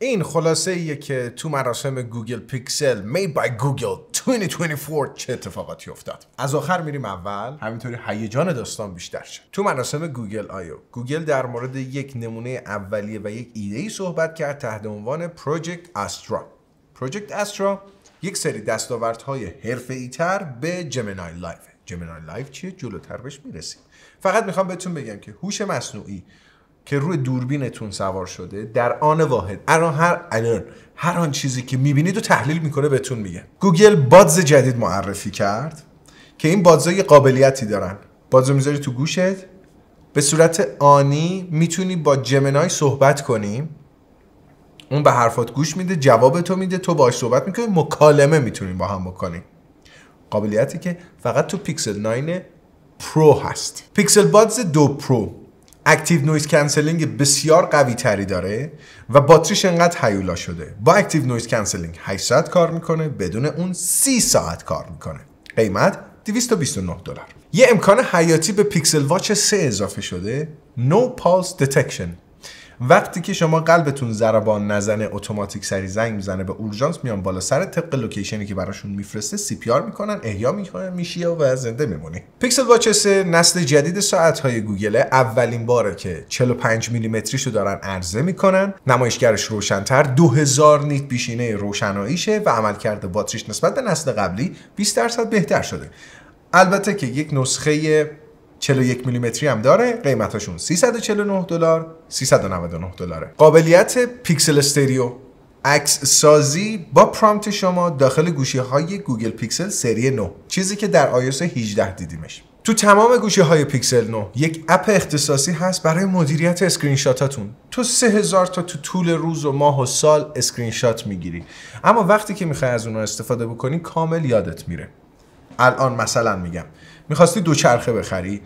این خلاصه ایه که تو مراسم گوگل پیکسل made by گوگل 2024 چه اتفاقاتی افتاد از آخر میریم اول همینطوری هیجان داستان بیشتر شد تو مراسم گوگل آیو گوگل در مورد یک نمونه اولیه و یک ایده ای صحبت کرد تحت عنوان پروژکت استرا پروژکت استرا یک سری دستاوردهای ای تر به جمینای لایف. جمینای لایف چیه جلوتر بهش میرسیم فقط میخوام بهتون بگم که هوش مصنوعی که روی دوربینتون سوار شده در آن واحد الان هر الان هر آن چیزی که میبینید و تحلیل میکنه بهتون میگه گوگل بادز جدید معرفی کرد که این بادزا قابلیتی دارن بادزو میذاری تو گوشت به صورت آنی میتونی با جمنای صحبت کنی اون به حرفات گوش میده جواب تو میده تو باش صحبت میکنی مکالمه میتونیم با هم بکنیم قابلیتی که فقط تو پیکسل 9 پرو هست پیکسل بادز دو پرو اکتیو نویز کنسلینگ بسیار قوی تری داره و باتریش انقدر هیولا شده با اکتیو نویز کنسلینگ 8 ساعت کار میکنه بدون اون 30 ساعت کار میکنه قیمت 229 دلار یه امکان حیاتی به پیکسل واچ 3 اضافه شده نو پالس دتکشن وقتی که شما قلبتون ضربان نزنه اتوماتیک سری زنگ میزنه به اورژانس میان بالا سر طبق لوکیشنی که براشون میفرسته سی پی آر میکنن احیا میکنن میشی و زنده میمونی پیکسل واچ نسل جدید ساعت های گوگل اولین باره که 45 میلیمتریش رو دارن عرضه میکنن نمایشگرش روشنتر 2000 نیت پیشینه روشناییشه و عملکرد باتریش نسبت به نسل قبلی 20 درصد بهتر شده البته که یک نسخه 41 میلیمتری هم داره قیمتاشون 349 دلار 399 دلاره قابلیت پیکسل استریو عکس سازی با پرامپت شما داخل گوشی های گوگل پیکسل سری 9 چیزی که در iOS 18 دیدیمش تو تمام گوشی های پیکسل 9 یک اپ اختصاصی هست برای مدیریت اسکرین شاتاتون تو 3000 تا تو طول روز و ماه و سال اسکرین شات میگیری اما وقتی که میخوای از اون استفاده بکنی کامل یادت میره الان مثلا میگم میخواستی دوچرخه بخری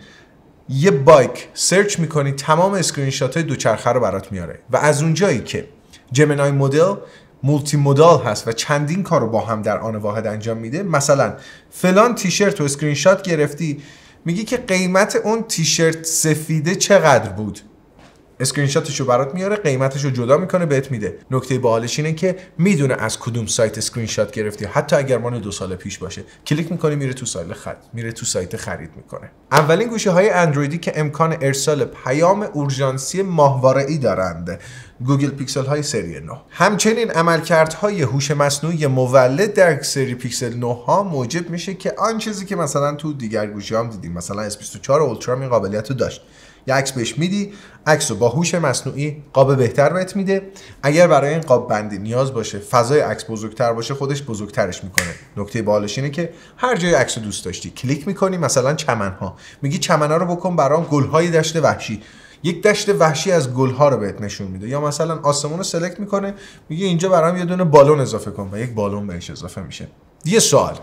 یه بایک سرچ میکنی تمام اسکرین های دوچرخه رو برات میاره و از اونجایی که جمنای مدل مولتی مودال هست و چندین کار رو با هم در آن واحد انجام میده مثلا فلان تیشرت و اسکرین شات گرفتی میگی که قیمت اون تیشرت سفیده چقدر بود اسکرین رو برات میاره رو جدا میکنه بهت میده نکته باحالش اینه که میدونه از کدوم سایت اسکرین شات گرفتی حتی اگر مال دو سال پیش باشه کلیک میکنی میره تو سایت خرید میره تو سایت خرید میکنه اولین گوشه های اندرویدی که امکان ارسال پیام اورژانسی ای دارند گوگل پیکسل های سری 9 همچنین عملکرد های هوش مصنوعی مولد در سری پیکسل 9 ها موجب میشه که آن چیزی که مثلا تو دیگر گوشی هم دیدیم مثلا S24 اولترا این قابلیت رو داشت یه عکس بهش میدی عکس رو با هوش مصنوعی قاب بهتر بهت میده اگر برای این قاب بندی نیاز باشه فضای عکس بزرگتر باشه خودش بزرگترش میکنه نکته بالش اینه که هر جای عکس رو دوست داشتی کلیک میکنی مثلا چمنها میگی چمنها رو بکن برام گلهای دشت وحشی یک دشت وحشی از گلها رو بهت نشون میده یا مثلا آسمون رو سلکت میکنه میگه اینجا برام یه دونه بالون اضافه کن و یک بالون بهش اضافه میشه یه سوال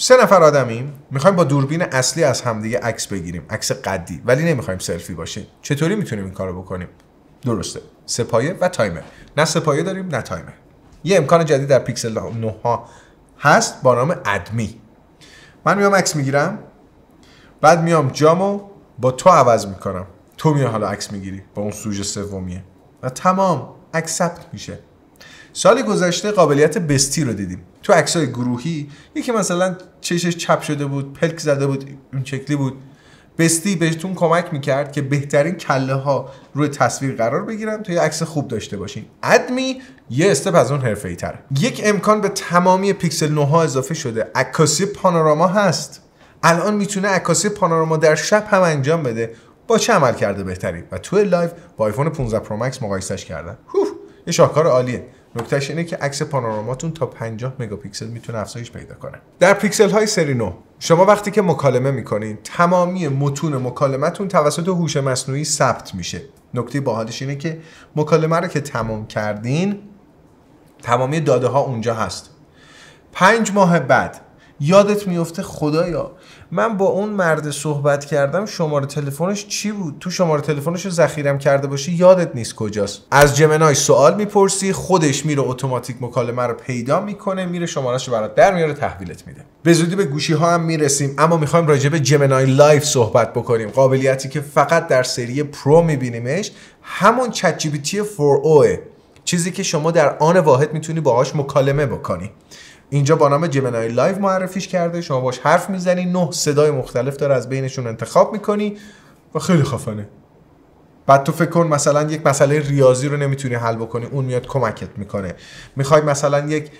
سه نفر آدمیم میخوایم با دوربین اصلی از همدیگه عکس بگیریم عکس قدی ولی نمیخوایم سلفی باشیم چطوری میتونیم این کارو بکنیم درسته سپایه و تایمر نه سپایه داریم نه تایمر یه امکان جدید در پیکسل 9 ها هست با نام ادمی من میام عکس میگیرم بعد میام جامو با تو عوض میکنم تو میای حالا عکس میگیری با اون سوژه سومیه و تمام عکس ثبت میشه سال گذشته قابلیت بستی رو دیدیم تو عکسای گروهی یکی مثلا چشش چپ شده بود پلک زده بود این شکلی بود بستی بهتون کمک میکرد که بهترین کله ها روی تصویر قرار بگیرن تا یه عکس خوب داشته باشین ادمی یه استپ از اون حرفه تره یک امکان به تمامی پیکسل نوها اضافه شده عکاسی پانوراما هست الان میتونه عکاسی پانوراما در شب هم انجام بده با چه عمل کرده بهتری و تو لایو با آیفون 15 پرو مکس مقایسش کردن یه شاهکار عالیه نکتهش اینه که عکس پانوراماتون تا 50 مگاپیکسل میتونه افزایش پیدا کنه در پیکسل های سری 9 شما وقتی که مکالمه میکنین تمامی متون مکالمتون توسط هوش مصنوعی ثبت میشه نکته باحالش اینه که مکالمه رو که تمام کردین تمامی داده ها اونجا هست پنج ماه بعد یادت میفته خدایا من با اون مرد صحبت کردم شماره تلفنش چی بود تو شماره تلفنش رو ذخیرم کرده باشی یادت نیست کجاست از جمنای سوال میپرسی خودش میره اتوماتیک مکالمه رو پیدا میکنه میره شمارهش رو برات در میاره تحویلت میده به زودی به گوشی ها هم میرسیم اما میخوایم راجع به جمنای لایف صحبت بکنیم قابلیتی که فقط در سری پرو میبینیمش همون چت جی 4 چیزی که شما در آن واحد میتونی باهاش مکالمه بکنی اینجا با نام جمنای لایو معرفیش کرده شما باش حرف میزنی نه صدای مختلف داره از بینشون انتخاب میکنی و خیلی خفنه بعد تو فکر کن مثلا یک مسئله ریاضی رو نمیتونی حل بکنی اون میاد کمکت میکنه میخوای مثلا یک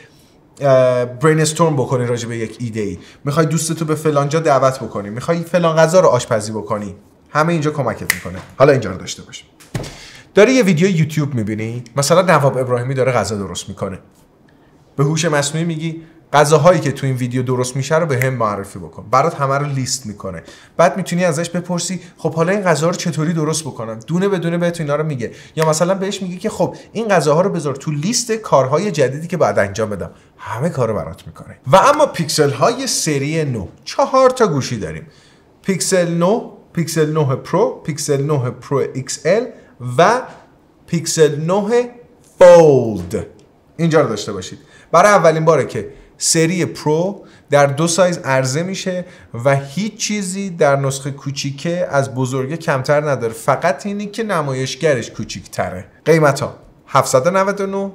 برین استورم بکنی راجع به یک ایده ای میخوای دوستتو به فلان جا دعوت بکنی میخوای فلان غذا رو آشپزی بکنی همه اینجا کمکت میکنه حالا اینجا رو داشته باش داری یه ویدیو یوتیوب میبینی مثلا نواب ابراهیمی داره غذا درست میکنه به هوش مصنوعی میگی غذاهایی که تو این ویدیو درست میشه رو به هم معرفی بکن برات همه رو لیست میکنه بعد میتونی ازش بپرسی خب حالا این غذا رو چطوری درست بکنم دونه به دونه بهت اینا رو میگه یا مثلا بهش میگی که خب این غذاها رو بذار تو لیست کارهای جدیدی که بعد انجام بدم همه کارو برات میکنه و اما پیکسل های سری 9 چهار تا گوشی داریم پیکسل 9 پیکسل 9 پرو پیکسل 9 پرو XL و پیکسل 9 فولد اینجا رو داشته باشید برای اولین باره که سری پرو در دو سایز عرضه میشه و هیچ چیزی در نسخه کوچیکه از بزرگه کمتر نداره فقط اینی که نمایشگرش کوچیکتره قیمت ها 799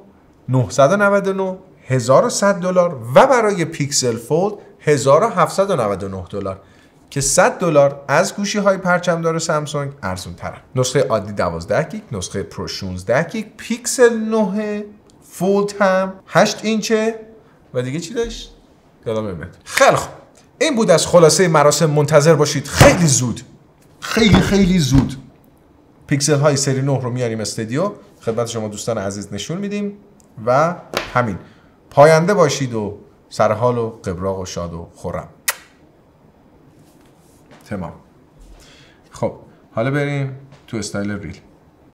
999 1100 دلار و برای پیکسل فولد 1799 دلار که 100 دلار از گوشی های داره سامسونگ ارزون تره نسخه عادی 12 گیگ نسخه پرو 16 گیگ پیکسل 9 فولت هم 8 اینچه و دیگه چی داشت یادم نمیاد خیلی خوب این بود از خلاصه مراسم منتظر باشید خیلی زود خیلی خیلی زود پیکسل های سری 9 رو میاریم استدیو خدمت شما دوستان عزیز نشون میدیم و همین پاینده باشید و حال و قبراق و شاد و خورم تمام خب حالا بریم تو استایل ریل